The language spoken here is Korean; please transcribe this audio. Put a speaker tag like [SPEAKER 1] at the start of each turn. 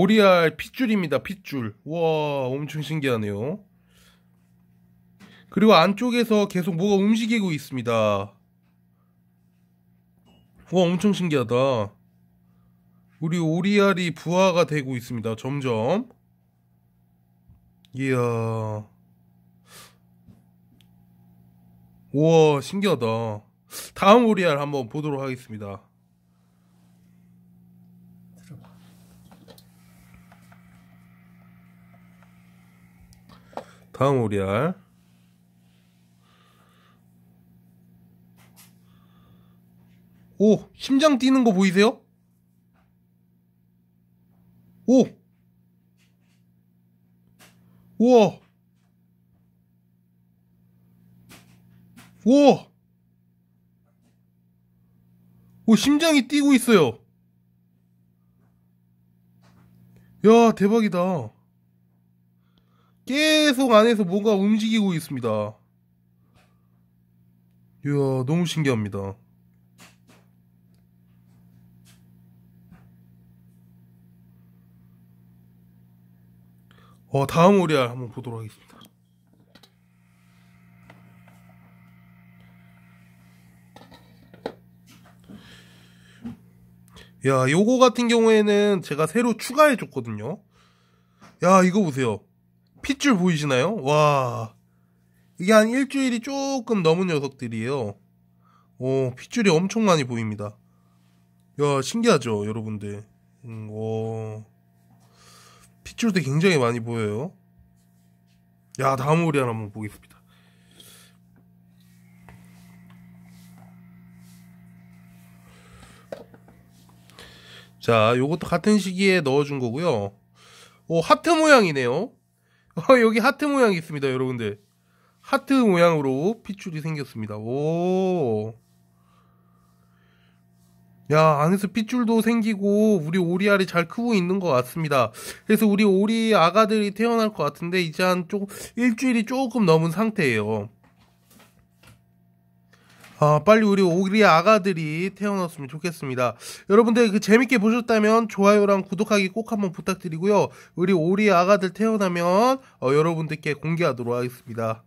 [SPEAKER 1] 오리알 핏줄입니다. 핏줄. 와, 엄청 신기하네요. 그리고 안쪽에서 계속 뭐가 움직이고 있습니다. 와, 엄청 신기하다. 우리 오리알이 부화가 되고 있습니다. 점점. 이야. 우와, 신기하다. 다음 오리알 한번 보도록 하겠습니다. 다음 우리 알 오, 심장 뛰는 거 보이세요? 오! 우와! 우와! 오, 심장이 뛰고 있어요. 야, 대박이다. 계속 안에서 뭐가 움직이고 있습니다. 이야, 너무 신기합니다. 어, 다음 오리알 한번 보도록 하겠습니다. 야, 요거 같은 경우에는 제가 새로 추가해줬거든요. 야, 이거 보세요. 핏줄 보이시나요? 와 이게 한 일주일이 조금 넘은 녀석들이에요. 오 핏줄이 엄청 많이 보입니다. 야 신기하죠 여러분들. 음, 오 핏줄도 굉장히 많이 보여요. 야 다음 오리 하나 한번 보겠습니다. 자, 요것도 같은 시기에 넣어준 거고요. 오, 하트 모양이네요. 어, 여기 하트 모양이 있습니다, 여러분들. 하트 모양으로 핏줄이 생겼습니다. 오. 야, 안에서 핏줄도 생기고, 우리 오리알이 잘 크고 있는 것 같습니다. 그래서 우리 오리 아가들이 태어날 것 같은데, 이제 한 조금, 일주일이 조금 넘은 상태예요. 아, 빨리 우리 오리 아가들이 태어났으면 좋겠습니다. 여러분들 그 재밌게 보셨다면 좋아요랑 구독하기 꼭 한번 부탁드리고요. 우리 오리 아가들 태어나면 어, 여러분들께 공개하도록 하겠습니다.